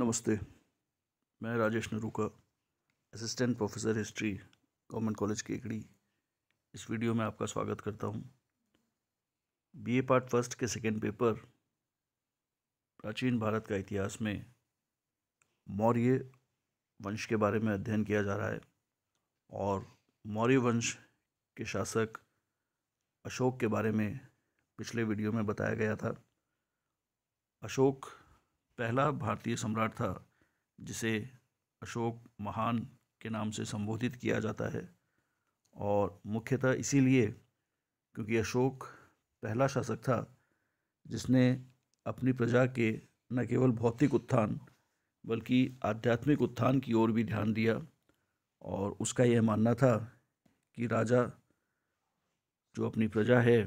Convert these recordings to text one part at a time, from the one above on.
नमस्ते मैं Rajesh Naruka assistant professor history government college Kekri इस वीडियो में आपका स्वागत करता हूँ बीए पार्ट फर्स्ट के सेकेंड पेपर प्राचीन भारत का इतिहास में मौर्य वंश के बारे में अध्ययन किया जा रहा है और मौर्य वंश के शासक अशोक के बारे में पिछले वीडियो में बताया गया था अशोक पहला भारतीय सम्राट था जिसे अशोक महान के नाम से संबोधित किया जाता है और मुख्यतः इसीलिए क्योंकि अशोक पहला शासक था जिसने अपनी प्रजा के न केवल भौतिक उत्थान बल्कि आध्यात्मिक उत्थान की ओर भी ध्यान दिया और उसका यह मानना था कि राजा जो अपनी प्रजा है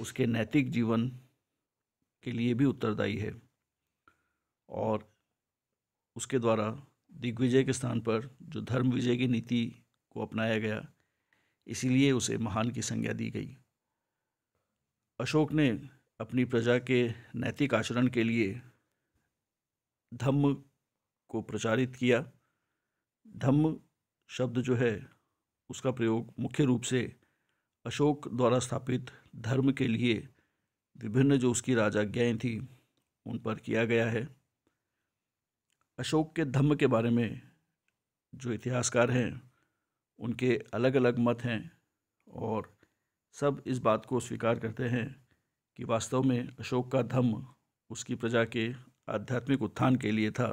उसके नैतिक जीवन के लिए भी उत्तरदायी है और उसके द्वारा दिग्विजय के स्थान पर जो धर्म विजय की नीति को अपनाया गया इसीलिए उसे महान की संज्ञा दी गई अशोक ने अपनी प्रजा के नैतिक आचरण के लिए धम्म को प्रचारित किया धम्म शब्द जो है उसका प्रयोग मुख्य रूप से अशोक द्वारा स्थापित धर्म के लिए विभिन्न जो उसकी राजाज्ञाएँ थीं उन पर किया गया है अशोक के धम्म के बारे में जो इतिहासकार हैं उनके अलग अलग मत हैं और सब इस बात को स्वीकार करते हैं कि वास्तव में अशोक का धम्म उसकी प्रजा के आध्यात्मिक उत्थान के लिए था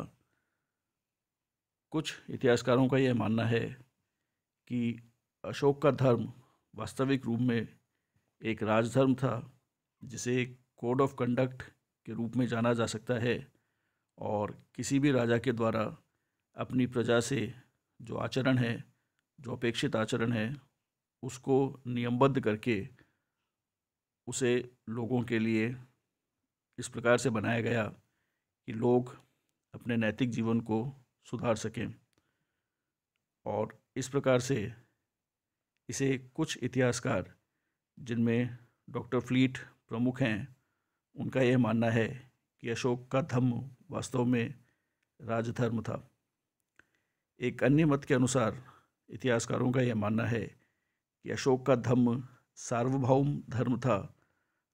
कुछ इतिहासकारों का यह मानना है कि अशोक का धर्म वास्तविक रूप में एक राजधर्म था जिसे एक कोड ऑफ कंडक्ट के रूप में जाना जा सकता है और किसी भी राजा के द्वारा अपनी प्रजा से जो आचरण है जो अपेक्षित आचरण है उसको नियमबद्ध करके उसे लोगों के लिए इस प्रकार से बनाया गया कि लोग अपने नैतिक जीवन को सुधार सकें और इस प्रकार से इसे कुछ इतिहासकार जिनमें डॉक्टर फ्लीट प्रमुख हैं उनका यह मानना है कि अशोक का धम्म वास्तव में राजधर्म था एक अन्य मत के अनुसार इतिहासकारों का यह मानना है कि अशोक का धम्म सार्वभौम धर्म था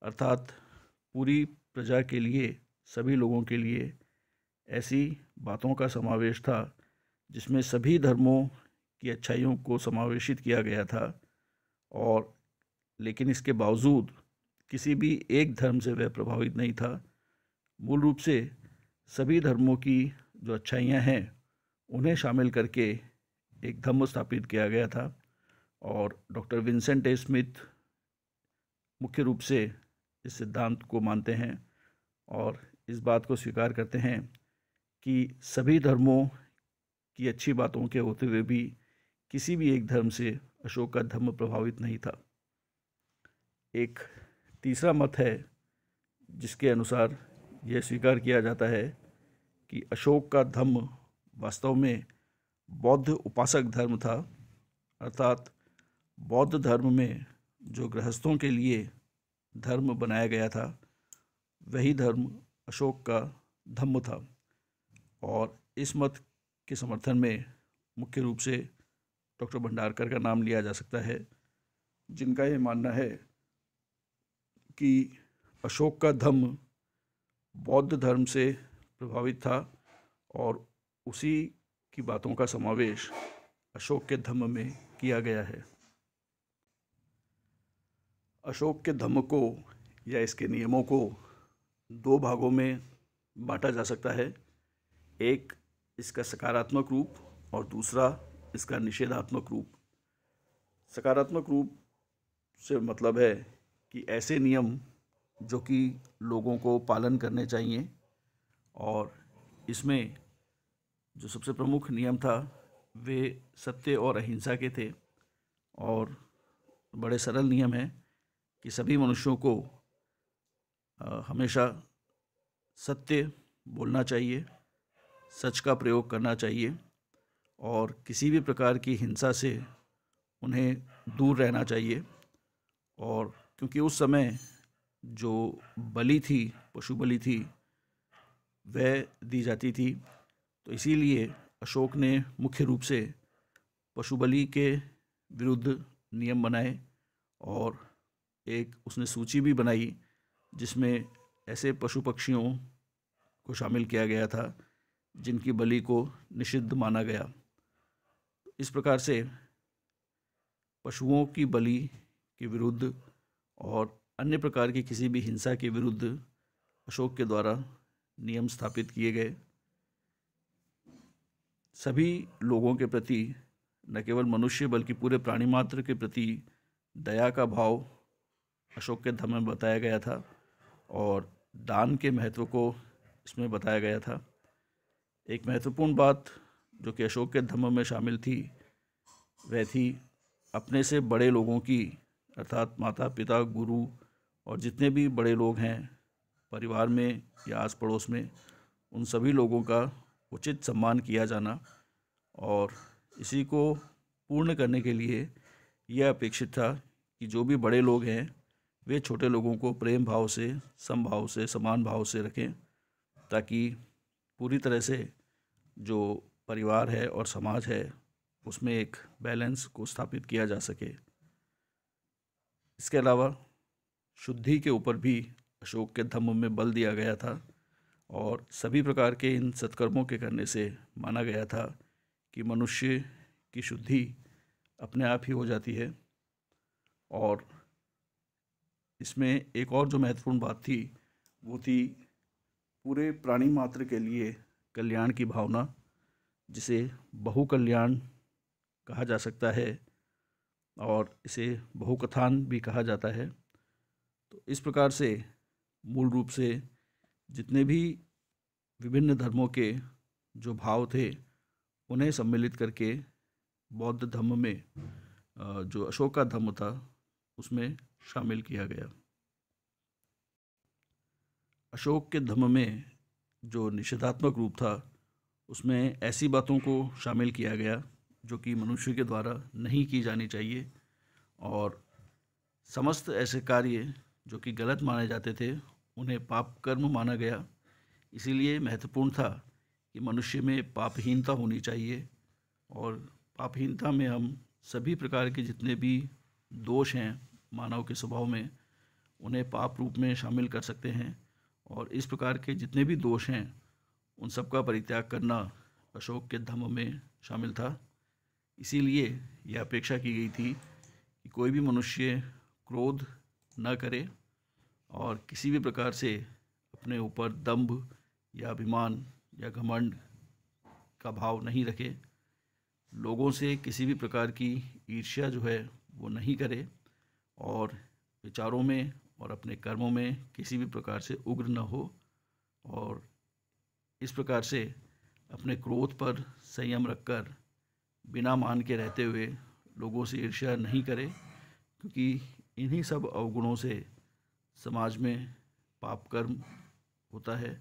अर्थात पूरी प्रजा के लिए सभी लोगों के लिए ऐसी बातों का समावेश था जिसमें सभी धर्मों की अच्छाइयों को समावेशित किया गया था और लेकिन इसके बावजूद किसी भी एक धर्म से वह प्रभावित नहीं था मूल रूप से सभी धर्मों की जो अच्छाइयाँ हैं उन्हें शामिल करके एक धम्म स्थापित किया गया था और डॉक्टर विंसेंट ए स्मिथ मुख्य रूप से इस सिद्धांत को मानते हैं और इस बात को स्वीकार करते हैं कि सभी धर्मों की अच्छी बातों के होते हुए भी किसी भी एक धर्म से अशोक का धर्म प्रभावित नहीं था एक तीसरा मत है जिसके अनुसार यह स्वीकार किया जाता है कि अशोक का धम्म वास्तव में बौद्ध उपासक धर्म था अर्थात बौद्ध धर्म में जो गृहस्थों के लिए धर्म बनाया गया था वही धर्म अशोक का धम्म था और इस मत के समर्थन में मुख्य रूप से डॉक्टर भंडारकर का नाम लिया जा सकता है जिनका ये मानना है कि अशोक का धम्म बौद्ध धर्म से प्रभावित था और उसी की बातों का समावेश अशोक के धम्म में किया गया है अशोक के धम्म को या इसके नियमों को दो भागों में बांटा जा सकता है एक इसका सकारात्मक रूप और दूसरा इसका निषेधात्मक रूप सकारात्मक रूप से मतलब है कि ऐसे नियम जो कि लोगों को पालन करने चाहिए और इसमें जो सबसे प्रमुख नियम था वे सत्य और अहिंसा के थे और बड़े सरल नियम हैं कि सभी मनुष्यों को हमेशा सत्य बोलना चाहिए सच का प्रयोग करना चाहिए और किसी भी प्रकार की हिंसा से उन्हें दूर रहना चाहिए और क्योंकि उस समय जो बलि थी पशु बलि थी वह दी जाती थी तो इसीलिए अशोक ने मुख्य रूप से पशु बलि के विरुद्ध नियम बनाए और एक उसने सूची भी बनाई जिसमें ऐसे पशु पक्षियों को शामिल किया गया था जिनकी बलि को निषिद्ध माना गया इस प्रकार से पशुओं की बलि के विरुद्ध और अन्य प्रकार की किसी भी हिंसा के विरुद्ध अशोक के द्वारा नियम स्थापित किए गए सभी लोगों के प्रति न केवल मनुष्य बल्कि पूरे प्राणी मात्र के प्रति दया का भाव अशोक के धर्म में बताया गया था और दान के महत्व को इसमें बताया गया था एक महत्वपूर्ण बात जो कि अशोक के धर्म में शामिल थी वह थी अपने से बड़े लोगों की अर्थात माता पिता गुरु और जितने भी बड़े लोग हैं परिवार में या आस पड़ोस में उन सभी लोगों का उचित सम्मान किया जाना और इसी को पूर्ण करने के लिए यह अपेक्षित था कि जो भी बड़े लोग हैं वे छोटे लोगों को प्रेम भाव से समभाव से समान भाव से रखें ताकि पूरी तरह से जो परिवार है और समाज है उसमें एक बैलेंस को स्थापित किया जा सके इसके अलावा शुद्धि के ऊपर भी अशोक के धम्म में बल दिया गया था और सभी प्रकार के इन सत्कर्मों के करने से माना गया था कि मनुष्य की शुद्धि अपने आप ही हो जाती है और इसमें एक और जो महत्वपूर्ण बात थी वो थी पूरे प्राणी मात्र के लिए कल्याण की भावना जिसे बहु कल्याण कहा जा सकता है और इसे बहुकथान भी कहा जाता है तो इस प्रकार से मूल रूप से जितने भी विभिन्न धर्मों के जो भाव थे उन्हें सम्मिलित करके बौद्ध धर्म में जो अशोक का धर्म था उसमें शामिल किया गया अशोक के धर्म में जो निषेधात्मक रूप था उसमें ऐसी बातों को शामिल किया गया जो कि मनुष्य के द्वारा नहीं की जानी चाहिए और समस्त ऐसे कार्य जो कि गलत माने जाते थे उन्हें पाप कर्म माना गया इसीलिए महत्वपूर्ण था कि मनुष्य में पापहीनता होनी चाहिए और पापहीनता में हम सभी प्रकार के जितने भी दोष हैं मानव के स्वभाव में उन्हें पाप रूप में शामिल कर सकते हैं और इस प्रकार के जितने भी दोष हैं उन सबका परित्याग करना अशोक के धम्म में शामिल था इसीलिए यह अपेक्षा की गई थी कि कोई भी मनुष्य क्रोध न करे और किसी भी प्रकार से अपने ऊपर दम्भ या अभिमान या घमंड का भाव नहीं रखे लोगों से किसी भी प्रकार की ईर्ष्या जो है वो नहीं करे और विचारों में और अपने कर्मों में किसी भी प्रकार से उग्र न हो और इस प्रकार से अपने क्रोध पर संयम रखकर बिना मान के रहते हुए लोगों से ईर्ष्या नहीं करे क्योंकि इन्हीं सब अवगुणों से समाज में पाप कर्म होता है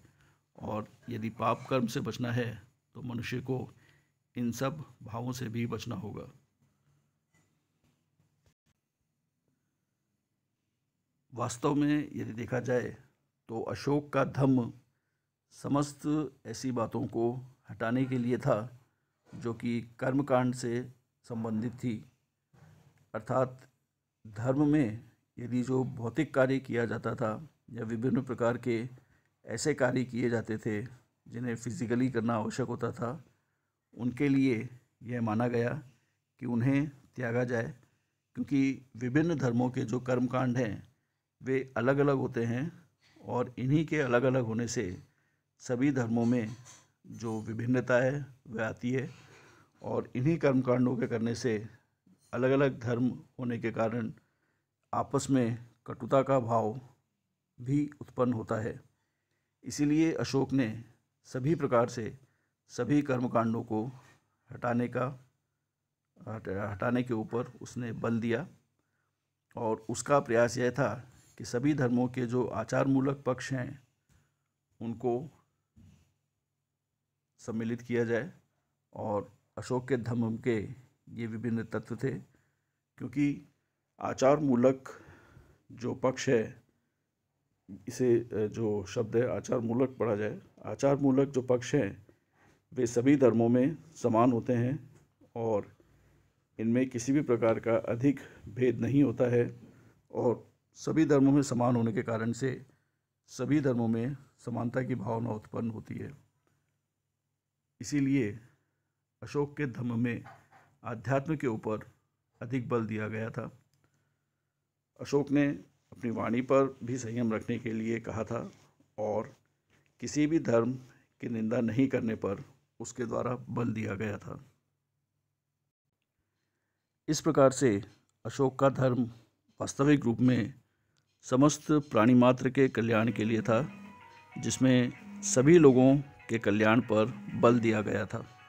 और यदि पाप कर्म से बचना है तो मनुष्य को इन सब भावों से भी बचना होगा वास्तव में यदि देखा जाए तो अशोक का धम्म समस्त ऐसी बातों को हटाने के लिए था जो कि कर्मकांड से संबंधित थी अर्थात धर्म में यदि जो भौतिक कार्य किया जाता था या विभिन्न प्रकार के ऐसे कार्य किए जाते थे जिन्हें फिजिकली करना आवश्यक होता था उनके लिए यह माना गया कि उन्हें त्यागा जाए क्योंकि विभिन्न धर्मों के जो कर्मकांड हैं वे अलग अलग होते हैं और इन्हीं के अलग अलग होने से सभी धर्मों में जो विभिन्नता है वह आती है और इन्हीं कर्मकांडों के करने से अलग अलग धर्म होने के कारण आपस में कटुता का भाव भी उत्पन्न होता है इसीलिए अशोक ने सभी प्रकार से सभी कर्मकांडों को हटाने का हटाने के ऊपर उसने बल दिया और उसका प्रयास यह था कि सभी धर्मों के जो आचार मूलक पक्ष हैं उनको सम्मिलित किया जाए और अशोक के धर्म के ये विभिन्न तत्व थे क्योंकि आचार मूलक जो पक्ष है इसे जो शब्द है आचार मूलक पढ़ा जाए आचार मूलक जो पक्ष हैं वे सभी धर्मों में समान होते हैं और इनमें किसी भी प्रकार का अधिक भेद नहीं होता है और सभी धर्मों में समान होने के कारण से सभी धर्मों में समानता की भावना उत्पन्न होती है इसीलिए अशोक के धर्म में आध्यात्म के ऊपर अधिक बल दिया गया था अशोक ने अपनी वाणी पर भी संयम रखने के लिए कहा था और किसी भी धर्म की निंदा नहीं करने पर उसके द्वारा बल दिया गया था इस प्रकार से अशोक का धर्म वास्तविक रूप में समस्त प्राणी मात्र के कल्याण के लिए था जिसमें सभी लोगों के कल्याण पर बल दिया गया था